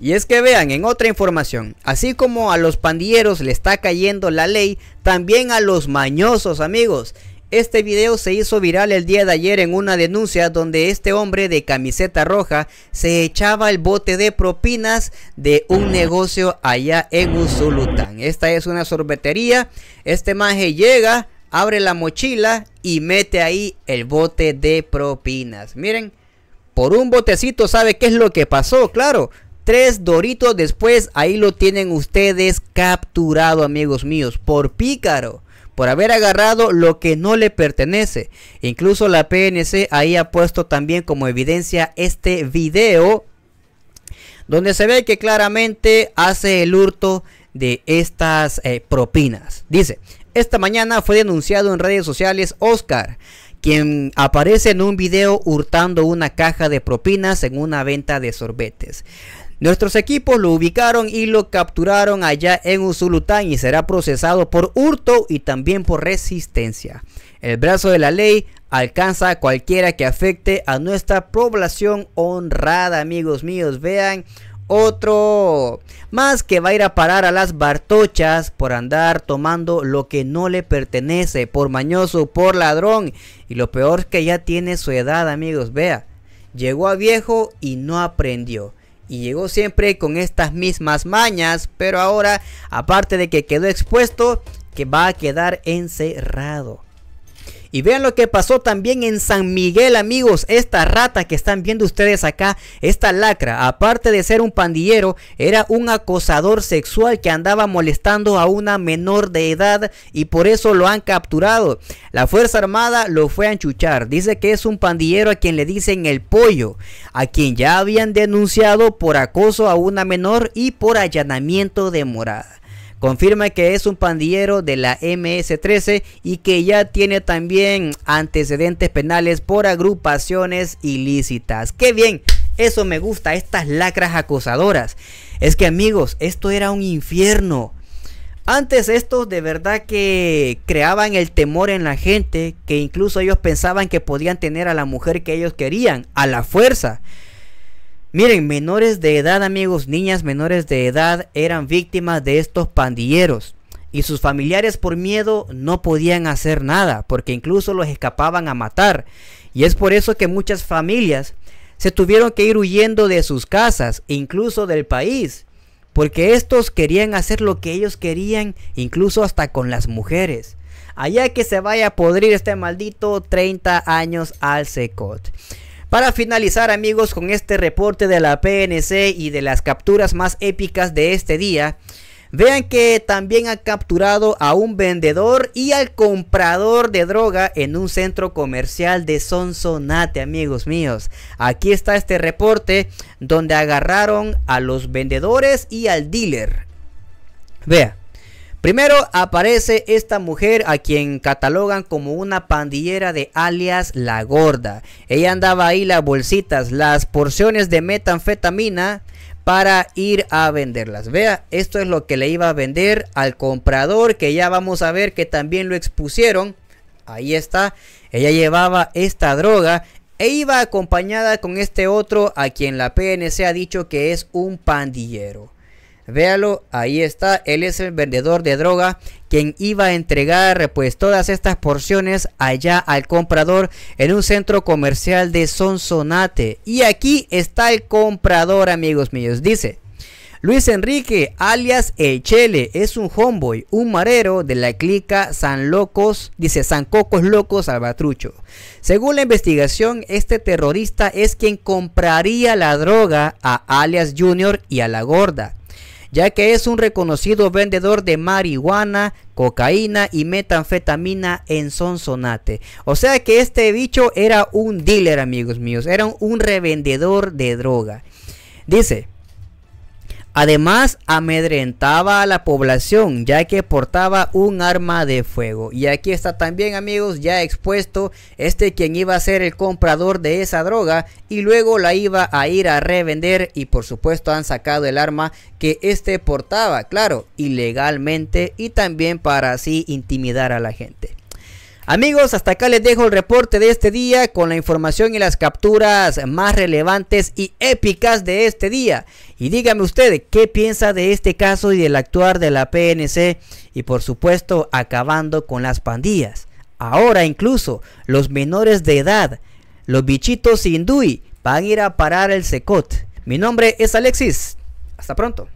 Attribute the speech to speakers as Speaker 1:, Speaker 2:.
Speaker 1: Y es que vean, en otra información, así como a los pandilleros le está cayendo la ley, también a los mañosos amigos. Este video se hizo viral el día de ayer en una denuncia donde este hombre de camiseta roja se echaba el bote de propinas de un negocio allá en Usulután. Esta es una sorbetería. Este maje llega, abre la mochila y mete ahí el bote de propinas. Miren, por un botecito sabe qué es lo que pasó, claro. Tres doritos después, ahí lo tienen ustedes capturado, amigos míos, por pícaro por haber agarrado lo que no le pertenece. Incluso la PNC ahí ha puesto también como evidencia este video donde se ve que claramente hace el hurto de estas eh, propinas. Dice, esta mañana fue denunciado en redes sociales Oscar, quien aparece en un video hurtando una caja de propinas en una venta de sorbetes. Nuestros equipos lo ubicaron y lo capturaron allá en Usulután y será procesado por hurto y también por resistencia. El brazo de la ley alcanza a cualquiera que afecte a nuestra población honrada, amigos míos. Vean otro más que va a ir a parar a las bartochas por andar tomando lo que no le pertenece, por mañoso, por ladrón. Y lo peor es que ya tiene su edad, amigos. Vea, llegó a viejo y no aprendió y llegó siempre con estas mismas mañas, pero ahora, aparte de que quedó expuesto, que va a quedar encerrado. Y vean lo que pasó también en San Miguel, amigos. Esta rata que están viendo ustedes acá, esta lacra, aparte de ser un pandillero, era un acosador sexual que andaba molestando a una menor de edad y por eso lo han capturado. La Fuerza Armada lo fue a enchuchar. Dice que es un pandillero a quien le dicen el pollo, a quien ya habían denunciado por acoso a una menor y por allanamiento de morada confirma que es un pandillero de la MS-13 y que ya tiene también antecedentes penales por agrupaciones ilícitas. ¡Qué bien! Eso me gusta, estas lacras acosadoras. Es que amigos, esto era un infierno. Antes estos de verdad que creaban el temor en la gente, que incluso ellos pensaban que podían tener a la mujer que ellos querían, a la fuerza. Miren, menores de edad, amigos, niñas menores de edad eran víctimas de estos pandilleros y sus familiares por miedo no podían hacer nada, porque incluso los escapaban a matar. Y es por eso que muchas familias se tuvieron que ir huyendo de sus casas, incluso del país, porque estos querían hacer lo que ellos querían, incluso hasta con las mujeres. Allá que se vaya a podrir este maldito 30 años al secot. Para finalizar amigos con este reporte de la PNC y de las capturas más épicas de este día, vean que también ha capturado a un vendedor y al comprador de droga en un centro comercial de Sonsonate amigos míos. Aquí está este reporte donde agarraron a los vendedores y al dealer. Vea. Primero aparece esta mujer a quien catalogan como una pandillera de alias La Gorda. Ella andaba ahí las bolsitas, las porciones de metanfetamina para ir a venderlas. Vea, esto es lo que le iba a vender al comprador que ya vamos a ver que también lo expusieron. Ahí está, ella llevaba esta droga e iba acompañada con este otro a quien la PNC ha dicho que es un pandillero. Véalo, ahí está. Él es el vendedor de droga quien iba a entregar pues todas estas porciones allá al comprador en un centro comercial de Sonsonate. Y aquí está el comprador, amigos míos. Dice, Luis Enrique, alias El Chele, es un homeboy, un marero de la clica San Locos, dice San Cocos Locos Albatrucho. Según la investigación, este terrorista es quien compraría la droga a alias Junior y a la gorda ya que es un reconocido vendedor de marihuana, cocaína y metanfetamina en Sonsonate. O sea que este bicho era un dealer, amigos míos, era un revendedor de droga. Dice, Además, amedrentaba a la población, ya que portaba un arma de fuego. Y aquí está también, amigos, ya expuesto este quien iba a ser el comprador de esa droga y luego la iba a ir a revender y por supuesto han sacado el arma que este portaba, claro, ilegalmente y también para así intimidar a la gente. Amigos, hasta acá les dejo el reporte de este día con la información y las capturas más relevantes y épicas de este día. Y dígame usted qué piensa de este caso y del actuar de la PNC y por supuesto acabando con las pandillas. Ahora incluso los menores de edad, los bichitos hindúes, van a ir a parar el secot. Mi nombre es Alexis. Hasta pronto.